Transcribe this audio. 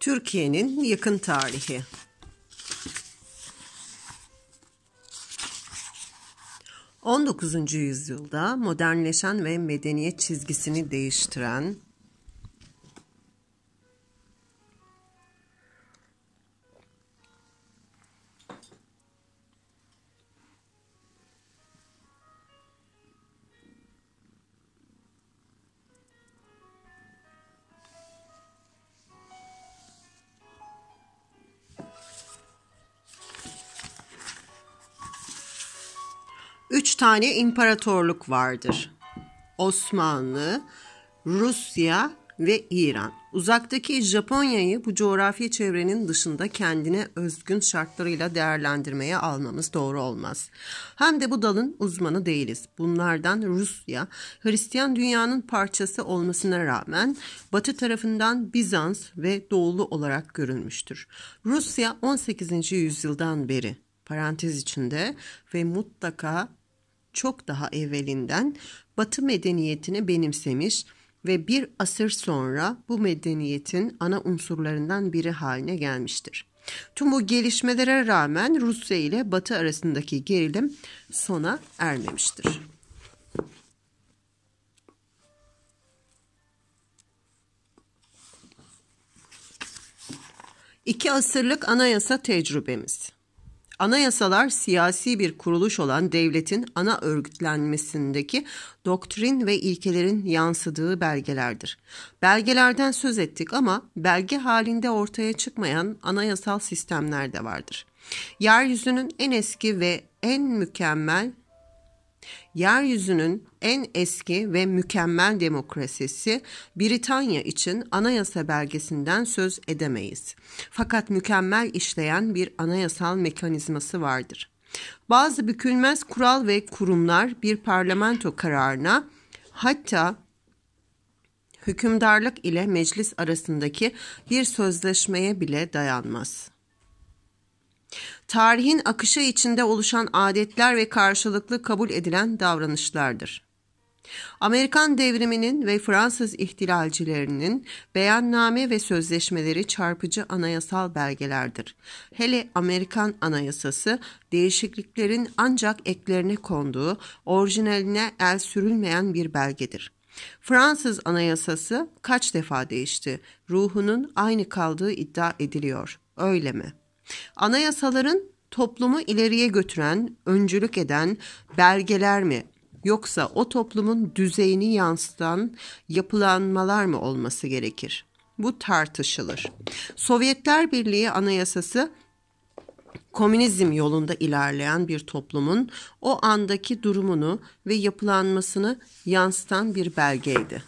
Türkiye'nin yakın tarihi. ...19. yüzyılda modernleşen ve medeniyet çizgisini değiştiren tane imparatorluk vardır. Osmanlı, Rusya ve İran. Uzaktaki Japonya'yı bu coğrafi çevrenin dışında kendine özgün şartlarıyla değerlendirmeye almamız doğru olmaz. Hem de bu dalın uzmanı değiliz. Bunlardan Rusya, Hristiyan dünyanın parçası olmasına rağmen batı tarafından Bizans ve doğulu olarak görülmüştür. Rusya 18. yüzyıldan beri parantez içinde ve mutlaka çok daha evvelinden Batı medeniyetini benimsemiş ve bir asır sonra bu medeniyetin ana unsurlarından biri haline gelmiştir. Tüm bu gelişmelere rağmen Rusya ile Batı arasındaki gerilim sona ermemiştir. İki asırlık anayasa tecrübemiz. Anayasalar siyasi bir kuruluş olan devletin ana örgütlenmesindeki doktrin ve ilkelerin yansıdığı belgelerdir. Belgelerden söz ettik ama belge halinde ortaya çıkmayan anayasal sistemler de vardır. Yeryüzünün en eski ve en mükemmel yeryüzünün en eski ve mükemmel demokrasisi Britanya için anayasa belgesinden söz edemeyiz. Fakat mükemmel işleyen bir anayasal mekanizması vardır. Bazı bükülmez kural ve kurumlar bir parlamento kararına hatta hükümdarlık ile meclis arasındaki bir sözleşmeye bile dayanmaz. Tarihin akışı içinde oluşan adetler ve karşılıklı kabul edilen davranışlardır. Amerikan devriminin ve Fransız ihtilalcilerinin beyanname ve sözleşmeleri çarpıcı anayasal belgelerdir. Hele Amerikan anayasası değişikliklerin ancak eklerine konduğu, orijinaline el sürülmeyen bir belgedir. Fransız anayasası kaç defa değişti? Ruhunun aynı kaldığı iddia ediliyor. Öyle mi? Anayasaların toplumu ileriye götüren, öncülük eden belgeler mi yoksa o toplumun düzeyini yansıtan yapılanmalar mı olması gerekir? Bu tartışılır. Sovyetler Birliği Anayasası komünizm yolunda ilerleyen bir toplumun o andaki durumunu ve yapılanmasını yansıtan bir belgeydi.